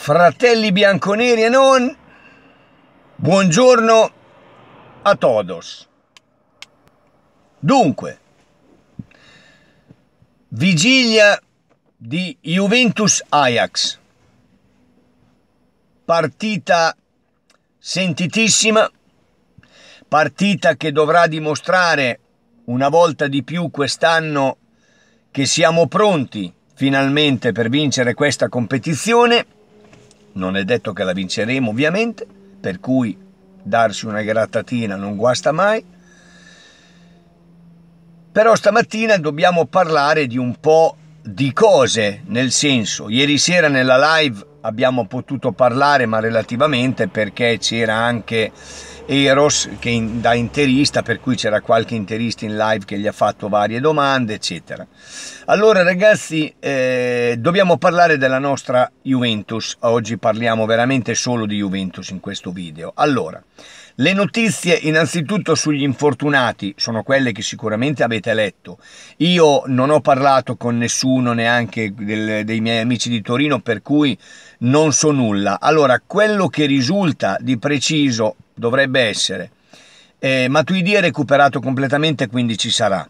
fratelli bianconeri e non, buongiorno a todos. Dunque, vigilia di Juventus-Ajax, partita sentitissima, partita che dovrà dimostrare una volta di più quest'anno che siamo pronti finalmente per vincere questa competizione non è detto che la vinceremo ovviamente, per cui darsi una grattatina non guasta mai. Però stamattina dobbiamo parlare di un po' di cose, nel senso, ieri sera nella live abbiamo potuto parlare, ma relativamente perché c'era anche Eros che in, da interista, per cui c'era qualche interista in live che gli ha fatto varie domande, eccetera. Allora ragazzi, eh, dobbiamo parlare della nostra Juventus. Oggi parliamo veramente solo di Juventus in questo video. Allora, le notizie innanzitutto sugli infortunati sono quelle che sicuramente avete letto. Io non ho parlato con nessuno, neanche del, dei miei amici di Torino, per cui non so nulla. Allora, quello che risulta di preciso dovrebbe essere eh, Matuidi è recuperato completamente, quindi ci sarà.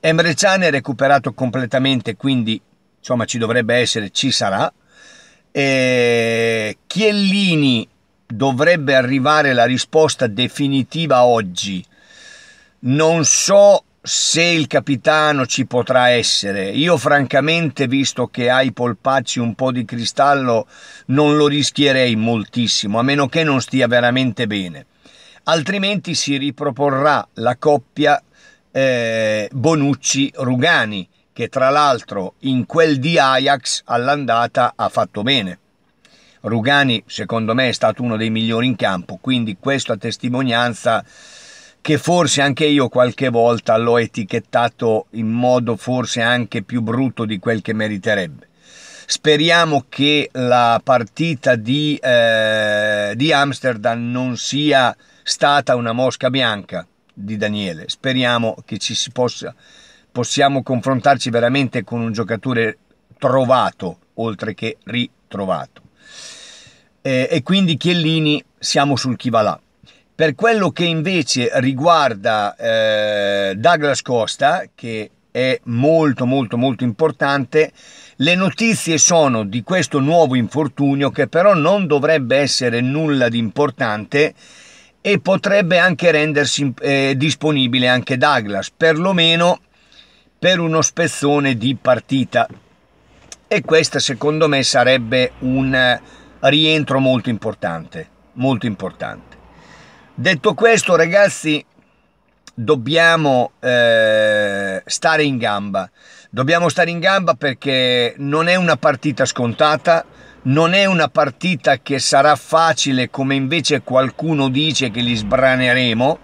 Emreciane è recuperato completamente, quindi insomma ci dovrebbe essere, ci sarà. Eh, Chiellini dovrebbe arrivare la risposta definitiva oggi. Non so se il capitano ci potrà essere. Io francamente, visto che ha i polpacci un po' di cristallo, non lo rischierei moltissimo, a meno che non stia veramente bene. Altrimenti si riproporrà la coppia eh, Bonucci-Rugani, che tra l'altro in quel di Ajax all'andata ha fatto bene. Rugani secondo me è stato uno dei migliori in campo, quindi questo a testimonianza che forse anche io qualche volta l'ho etichettato in modo forse anche più brutto di quel che meriterebbe. Speriamo che la partita di, eh, di Amsterdam non sia stata una mosca bianca di Daniele, speriamo che ci si possa, possiamo confrontarci veramente con un giocatore trovato oltre che ritrovato eh, e quindi Chiellini siamo sul chi va là. Per quello che invece riguarda eh, Douglas Costa, che è molto molto molto importante, le notizie sono di questo nuovo infortunio che però non dovrebbe essere nulla di importante e potrebbe anche rendersi eh, disponibile anche Douglas, perlomeno per uno spezzone di partita. E questa secondo me sarebbe un, rientro molto importante, molto importante. Detto questo, ragazzi, dobbiamo eh, stare in gamba. Dobbiamo stare in gamba perché non è una partita scontata, non è una partita che sarà facile come invece qualcuno dice che li sbraneremo.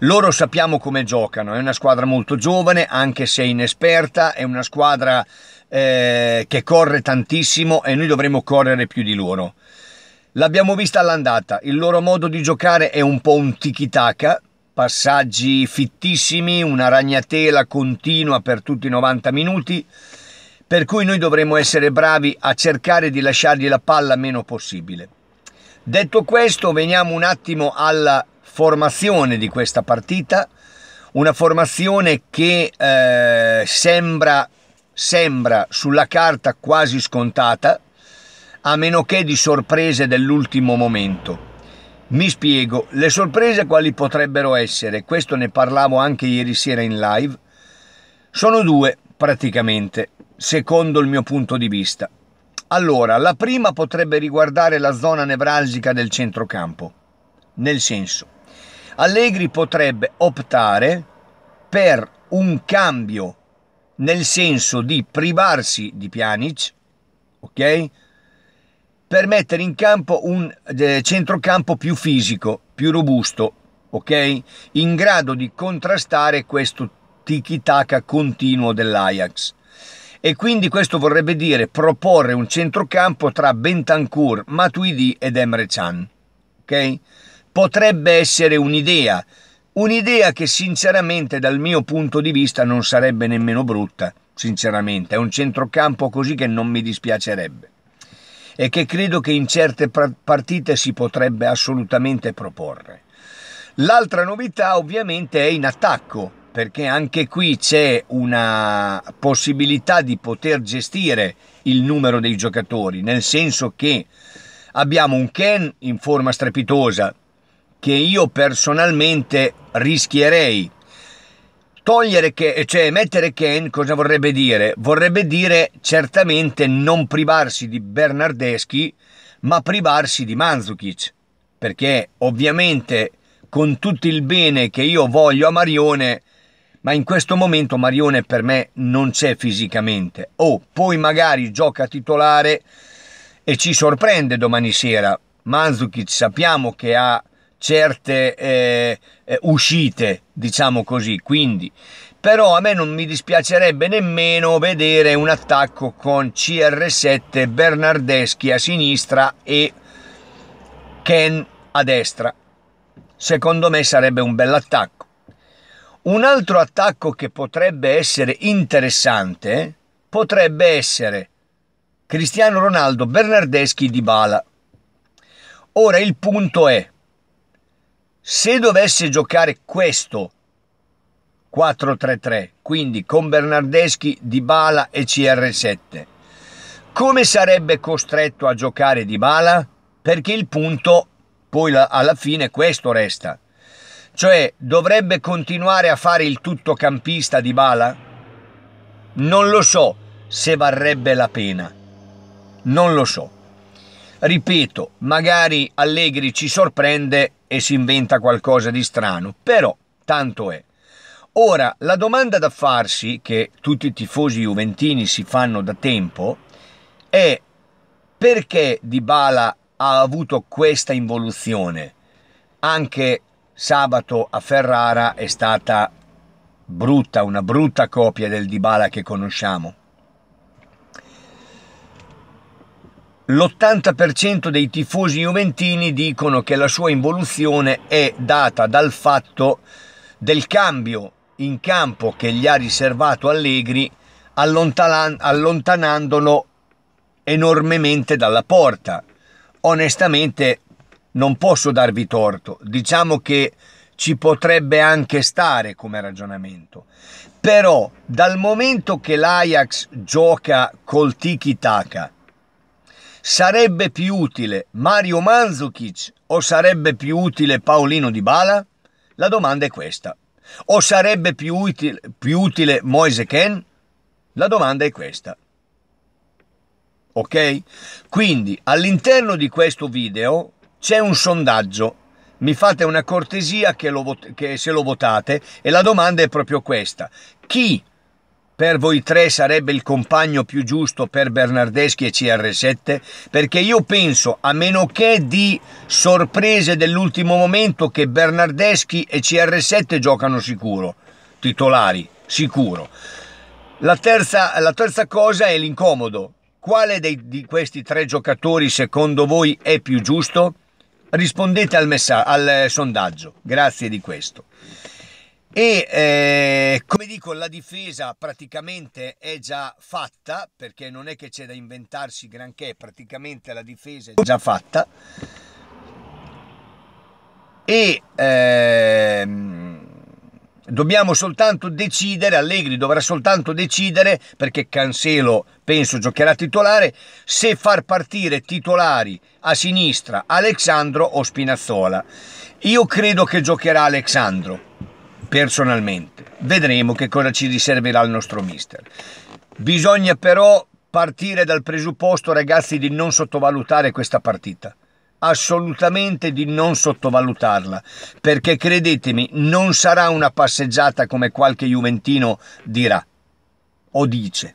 Loro sappiamo come giocano, è una squadra molto giovane, anche se inesperta, è una squadra eh, che corre tantissimo e noi dovremmo correre più di loro. L'abbiamo vista all'andata, il loro modo di giocare è un po' un tiki-taka, passaggi fittissimi, una ragnatela continua per tutti i 90 minuti, per cui noi dovremmo essere bravi a cercare di lasciargli la palla meno possibile. Detto questo, veniamo un attimo alla formazione di questa partita, una formazione che eh, sembra sembra sulla carta quasi scontata, a meno che di sorprese dell'ultimo momento. Mi spiego, le sorprese quali potrebbero essere, questo ne parlavo anche ieri sera in live, sono due praticamente, secondo il mio punto di vista. Allora, la prima potrebbe riguardare la zona nevralgica del centrocampo, nel senso, Allegri potrebbe optare per un cambio nel senso di privarsi di Pjanic, ok? Per mettere in campo un eh, centrocampo più fisico, più robusto, ok? In grado di contrastare questo tiki-taka continuo dell'Ajax. E quindi questo vorrebbe dire proporre un centrocampo tra Bentancur, Matuidi ed Emre Can, ok? Potrebbe essere un'idea, Un'idea che sinceramente dal mio punto di vista non sarebbe nemmeno brutta, sinceramente, è un centrocampo così che non mi dispiacerebbe e che credo che in certe partite si potrebbe assolutamente proporre. L'altra novità ovviamente è in attacco, perché anche qui c'è una possibilità di poter gestire il numero dei giocatori, nel senso che abbiamo un Ken in forma strepitosa, che io personalmente rischierei. Togliere che, cioè mettere Ken, cosa vorrebbe dire? Vorrebbe dire certamente non privarsi di Bernardeschi, ma privarsi di Manzukic, perché ovviamente con tutto il bene che io voglio a Marione, ma in questo momento Marione per me non c'è fisicamente. O oh, poi magari gioca titolare e ci sorprende domani sera. Manzukic sappiamo che ha certe eh, eh, uscite, diciamo così. Quindi, però a me non mi dispiacerebbe nemmeno vedere un attacco con CR7, Bernardeschi a sinistra e Ken a destra. Secondo me sarebbe un bel attacco. Un altro attacco che potrebbe essere interessante eh, potrebbe essere Cristiano Ronaldo, Bernardeschi, di Bala. Ora il punto è se dovesse giocare questo 4-3-3, quindi con Bernardeschi, Dybala e CR7, come sarebbe costretto a giocare Dybala? Perché il punto poi alla fine questo resta. Cioè, dovrebbe continuare a fare il tuttocampista di Bala? Non lo so se varrebbe la pena. Non lo so. Ripeto, magari Allegri ci sorprende e si inventa qualcosa di strano, però tanto è. Ora, la domanda da farsi, che tutti i tifosi juventini si fanno da tempo, è perché Dybala ha avuto questa involuzione? Anche sabato a Ferrara è stata brutta, una brutta copia del Dybala che conosciamo. L'80% dei tifosi juventini dicono che la sua involuzione è data dal fatto del cambio in campo che gli ha riservato Allegri allontanandolo enormemente dalla porta. Onestamente non posso darvi torto, diciamo che ci potrebbe anche stare come ragionamento. Però dal momento che l'Ajax gioca col tiki-taka Sarebbe più utile Mario Manzukic o sarebbe più utile Paolino Di Bala? La domanda è questa. O sarebbe più utile, più utile Moise Ken? La domanda è questa. Ok? Quindi all'interno di questo video c'è un sondaggio. Mi fate una cortesia che, lo, che se lo votate e la domanda è proprio questa. Chi per voi tre sarebbe il compagno più giusto per Bernardeschi e CR7, perché io penso, a meno che di sorprese dell'ultimo momento, che Bernardeschi e CR7 giocano sicuro, titolari, sicuro. La terza, la terza cosa è l'incomodo. Quale dei, di questi tre giocatori secondo voi è più giusto? Rispondete al, messa- al sondaggio. Grazie di questo e eh, come dico la difesa praticamente è già fatta perché non è che c'è da inventarsi granché praticamente la difesa è già fatta e eh, dobbiamo soltanto decidere Allegri dovrà soltanto decidere perché Cancelo penso giocherà titolare se far partire titolari a sinistra Alexandro o Spinazzola io credo che giocherà Alexandro personalmente. Vedremo che cosa ci riserverà il nostro mister. Bisogna però partire dal presupposto, ragazzi, di non sottovalutare questa partita. Assolutamente di non sottovalutarla, perché credetemi, non sarà una passeggiata come qualche Juventino dirà o dice.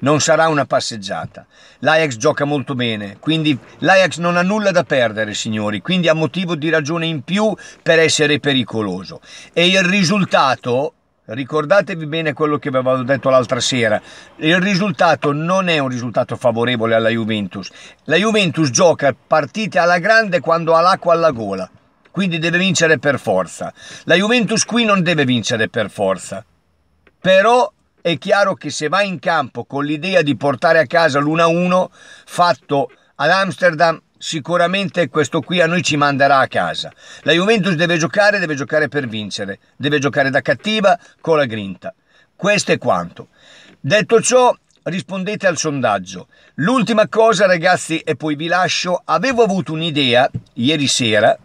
Non sarà una passeggiata. L'Ajax gioca molto bene, quindi l'Ajax non ha nulla da perdere, signori, quindi ha motivo di ragione in più per essere pericoloso. E il risultato Ricordatevi bene quello che vi avevo detto l'altra sera, il risultato non è un risultato favorevole alla Juventus. La Juventus gioca partite alla grande quando ha l'acqua alla gola, quindi deve vincere per forza. La Juventus qui non deve vincere per forza, però è chiaro che se vai in campo con l'idea di portare a casa l'1-1 fatto ad Amsterdam sicuramente questo qui a noi ci manderà a casa. La Juventus deve giocare, deve giocare per vincere, deve giocare da cattiva con la grinta. Questo è quanto. Detto ciò, rispondete al sondaggio. L'ultima cosa ragazzi e poi vi lascio, avevo avuto un'idea ieri sera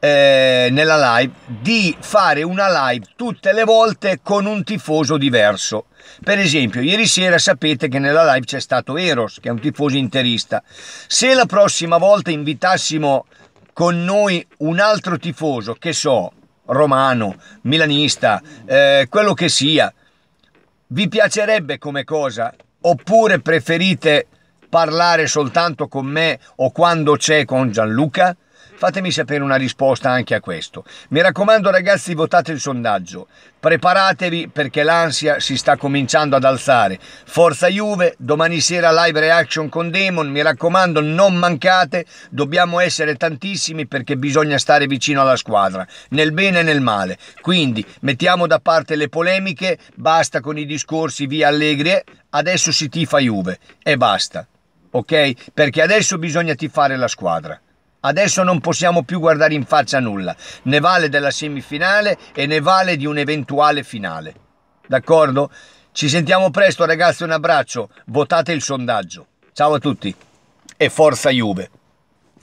eh, nella live di fare una live tutte le volte con un tifoso diverso. Per esempio, ieri sera sapete che nella live c'è stato Eros, che è un tifoso interista. Se la prossima volta invitassimo con noi un altro tifoso, che so, romano, milanista, eh, quello che sia, vi piacerebbe come cosa? Oppure preferite parlare soltanto con me o quando c'è con Gianluca? Fatemi sapere una risposta anche a questo. Mi raccomando ragazzi, votate il sondaggio. Preparatevi perché l'ansia si sta cominciando ad alzare. Forza Juve, domani sera live reaction con Demon, mi raccomando non mancate, dobbiamo essere tantissimi perché bisogna stare vicino alla squadra, nel bene e nel male. Quindi mettiamo da parte le polemiche, basta con i discorsi via Allegri, adesso si tifa Juve e basta. Ok? Perché adesso bisogna tifare la squadra. Adesso non possiamo più guardare in faccia nulla, ne vale della semifinale e ne vale di un'eventuale finale. D'accordo? Ci sentiamo presto ragazzi, un abbraccio, votate il sondaggio. Ciao a tutti e forza Juve!